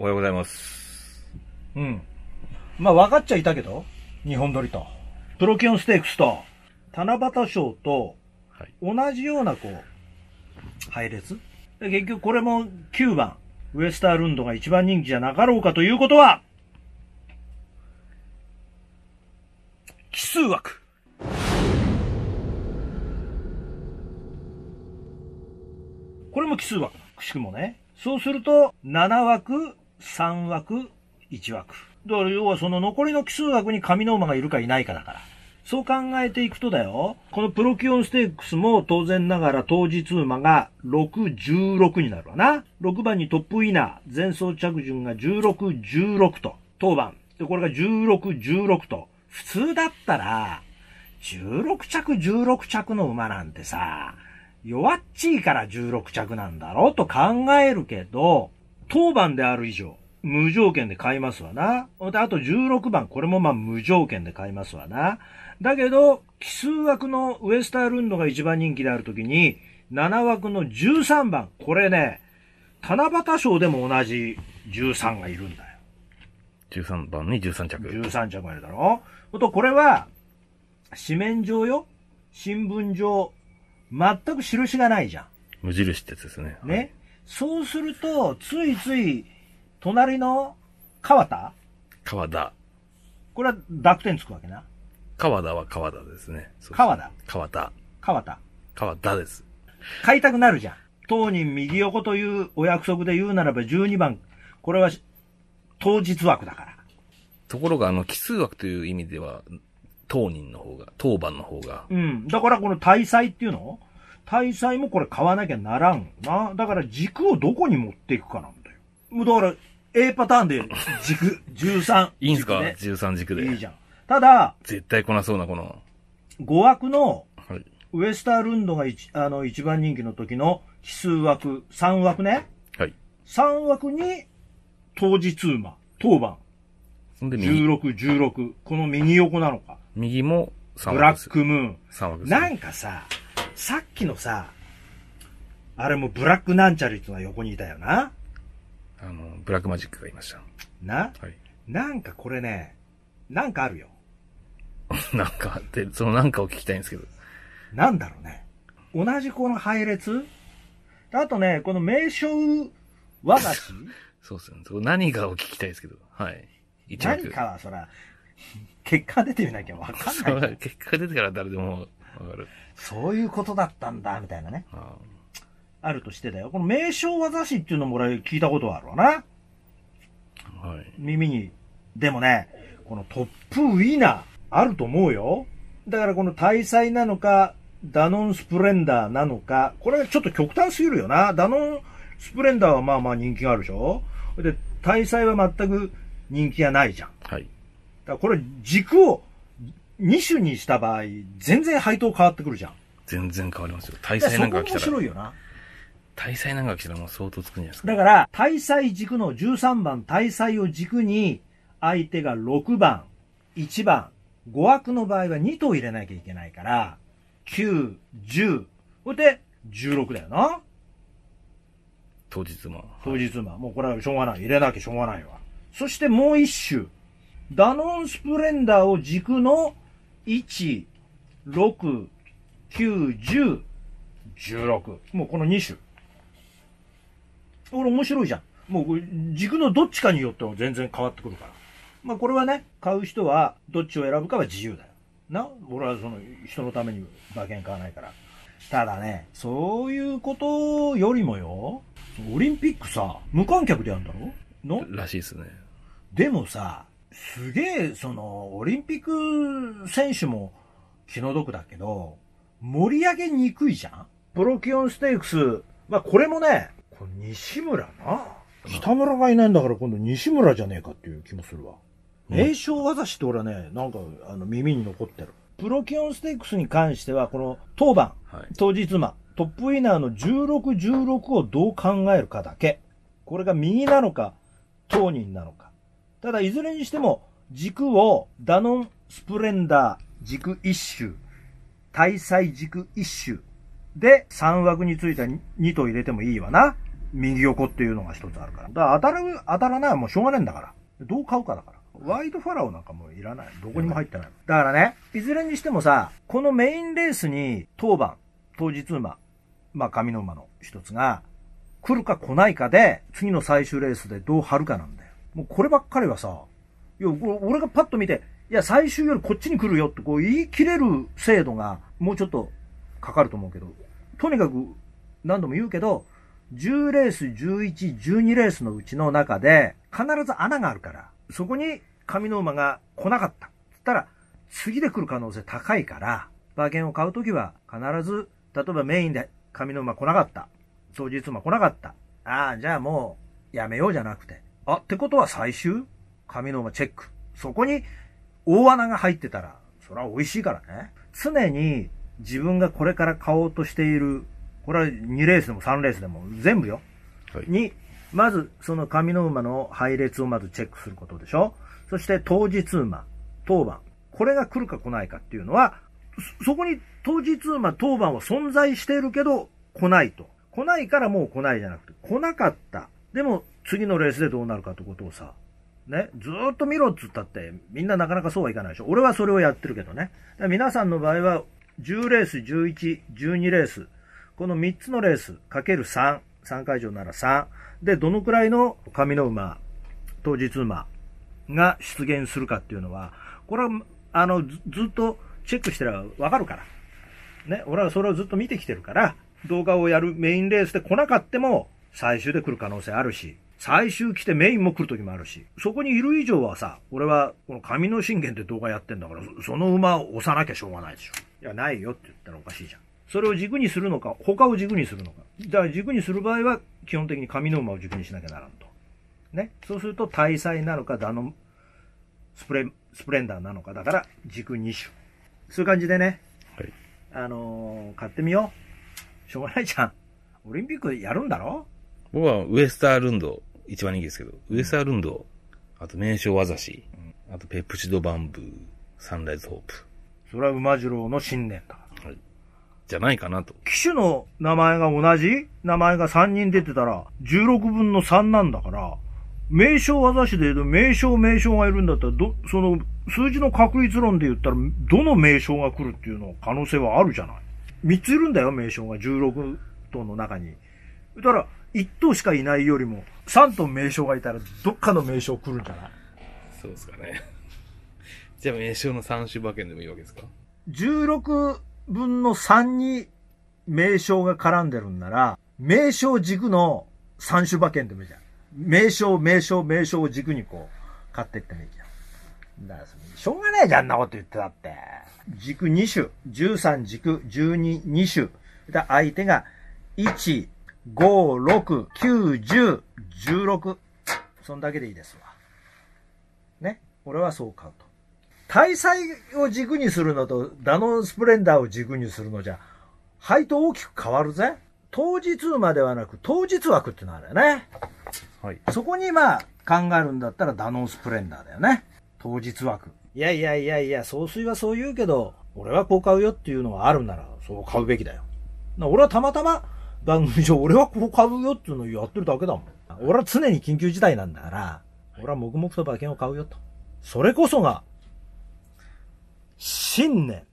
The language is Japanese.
おはようございます。うん。まあ分かっちゃいたけど、日本撮りと。プロキオンステークスと、七夕賞と、同じようなこう、配列。結局これも9番、ウエスタールンドが一番人気じゃなかろうかということは、奇数枠。これも奇数枠。くしくもね。そうすると、7枠、3枠、1枠。だから要はその残りの奇数枠に神の馬がいるかいないかだから。そう考えていくとだよ、このプロキオンステークスも当然ながら当日馬が6、16になるわな。6番にトップィナー、前走着順が16、16と、当番。で、これが16、16と。普通だったら、16着、16着の馬なんてさ、弱っちいから16着なんだろうと考えるけど、当番である以上、無条件で買いますわな。あと16番、これもまあ無条件で買いますわな。だけど、奇数枠のウエスタールンドが一番人気であるときに、7枠の13番、これね、七夕賞でも同じ13がいるんだよ。13番に13着。13着がいるだろあと、これは、紙面上よ、新聞上、全く印がないじゃん。無印ってやつですね。ね。はいそうすると、ついつい、隣の川田川田。これは濁点つくわけな。川田は川田ですね。そ川田川田。川田。川田です。買いたくなるじゃん。当人右横というお約束で言うならば12番、これは当日枠だから。ところが、あの、奇数枠という意味では、当人の方が、当番の方が。うん。だからこの大祭っていうの大裁もこれ買わなきゃならんな。だから軸をどこに持っていくかなんだよ。もうだから、A パターンで軸、13。いいんすか、?13 軸で。いいじゃん。ただ、絶対来なそうな、この。5枠の、ウエスタールンドが一あの一番人気の時の奇数枠、3枠ね。はい。3枠に、当時通馬、当番。そんで右。16、16。この右横なのか。右も3枠。ブラックムーン。3枠。なんかさ、さっきのさ、あれもブラックなんちゃらっていのは横にいたよな。あの、ブラックマジックがいました。なはい。なんかこれね、なんかあるよ。なんかあって、そのなんかを聞きたいんですけど。なんだろうね。同じこの配列あとね、この名称和菓子 そうっすね。何かを聞きたいですけど。はい。一何かは、そら、結果出てみなきゃわかんない。結果出てから誰でもる。そういうことだったんだ、みたいなね。ああるとしてだよ。この名称技師っていうのも俺聞いたことあるわな。はい。耳に。でもね、このトップウィーナー、あると思うよ。だからこの大祭なのか、ダノンスプレンダーなのか、これはちょっと極端すぎるよな。ダノンスプレンダーはまあまあ人気があるでしょで、大祭は全く人気がないじゃん。はい。だからこれ軸を2種にした場合、全然配当変わってくるじゃん。全然変わりますよ。大祭なんか来たら。面白いよな。大祭なんか来たらもう相当つくんじゃないですか。だから、大祭軸の13番、大祭を軸に、相手が6番、1番、5枠の場合は2頭入れなきゃいけないから、9、10、これで16だよな。当日馬。当日馬。もうこれはしょうがない。入れなきゃしょうがないわ。そしてもう一種。ダノンスプレンダーを軸の1、6、9、10、16。もうこの2種。これ面白いじゃん。もう軸のどっちかによっても全然変わってくるから。まあこれはね、買う人はどっちを選ぶかは自由だよ。な、俺はその人のために馬券買わないから。ただね、そういうことよりもよ、オリンピックさ、無観客でやるんだろのらしいですね。でもさ、すげえ、その、オリンピック選手も気の毒だけど、盛り上げにくいじゃんプロキオンステークス、まあこれもね、こ西村な。北村がいないんだから今度西村じゃねえかっていう気もするわ。名称技しって俺はね、なんかあの耳に残ってる。プロキオンステークスに関しては、この当番、はい、当日馬、トップウィナーの16、16をどう考えるかだけ。これが右なのか、当人なのか。ただ、いずれにしても、軸をダノンスプレンダー軸1種、大祭軸1種で3枠について2と入れてもいいわな。右横っていうのが一つあるから。だから当たる、当たらないはもうしょうがねえんだから。どう買うかだから。ワイドファラオなんかもういらない。どこにも入ってない。だからね、いずれにしてもさ、このメインレースに当番、当日馬、まあ神の馬の一つが、来るか来ないかで、次の最終レースでどう張るかなんだよ。もうこればっかりはさ、いや、俺がパッと見て、いや、最終よりこっちに来るよってこう言い切れる制度がもうちょっとかかると思うけど、とにかく何度も言うけど、10レース、11、12レースのうちの中で、必ず穴があるから、そこに上の馬が来なかった。つったら、次で来る可能性高いから、馬券を買うときは必ず、例えばメインで上の馬来なかった。当日馬来なかった。ああ、じゃあもう、やめようじゃなくて、あ、ってことは最終紙の馬チェック。そこに大穴が入ってたら、それは美味しいからね。常に自分がこれから買おうとしている、これは2レースでも3レースでも全部よ。はい、に、まずその紙の馬の配列をまずチェックすることでしょ。そして当日馬、当番。これが来るか来ないかっていうのは、そこに当日馬、当番は存在しているけど来ないと。来ないからもう来ないじゃなくて、来なかった。でも次のレースでどうなるかってことをさ、ね、ずっと見ろっつったって、みんななかなかそうはいかないでしょ。俺はそれをやってるけどね。皆さんの場合は、10レース、11、12レース、この3つのレース、かける3、3会場なら3、で、どのくらいの紙の馬、当日馬が出現するかっていうのは、これは、あの、ずっとチェックしてればわかるから。ね、俺はそれをずっと見てきてるから、動画をやるメインレースで来なかっても、最終で来る可能性あるし、最終来てメインも来る時もあるし、そこにいる以上はさ、俺は、この神の信玄って動画やってんだから、その馬を押さなきゃしょうがないでしょ。いや、ないよって言ったらおかしいじゃん。それを軸にするのか、他を軸にするのか。だから軸にする場合は、基本的に神の馬を軸にしなきゃならんと。ね。そうすると、大祭なのか、ダノ、スプレ、スプレンダーなのか、だから、軸2種。そういう感じでね。はい。あのー、買ってみよう。しょうがないじゃん。オリンピックやるんだろ僕はウエスタールンド一番人気ですけど、ウエスアルンド、あと名称わざし、あとペプチドバンブー、サンライズホープ。それは馬次郎の信念だ。はい。じゃないかなと。騎手の名前が同じ名前が3人出てたら、16分の3なんだから、名称技師で言うと、名称名称がいるんだったら、ど、その、数字の確率論で言ったら、どの名称が来るっていうの可能性はあるじゃない。3ついるんだよ、名称が16頭の中に。だから、1頭しかいないよりも、3と名称がいたら、どっかの名称来るんじゃないそうですかね。じゃあ名称の3種馬券でもいいわけですか ?16 分の3に名称が絡んでるんなら、名称軸の3種馬券でもいいじゃん。名称、名称、名称を軸にこう、買っていってもいいじゃん。だから、しょうがないじゃん、あんなこと言ってたって。軸2種、13軸、12、2種。だ相手が、1、5、6、9、10、16。そんだけでいいですわ。ね。俺はそう買うと。大祭を軸にするのと、ダノンスプレンダーを軸にするのじゃ、配当大きく変わるぜ。当日まではなく、当日枠ってのあるよね。はい。そこにまあ、考えるんだったらダノンスプレンダーだよね。当日枠。いやいやいやいや、総帥はそう言うけど、俺はこう買うよっていうのはあるなら、そう買うべきだよ。俺はたまたま、番組上、俺はこう買うよっていうのをやってるだけだもん。俺は常に緊急事態なんだから、俺は黙々と馬券を買うよと。それこそが、信念。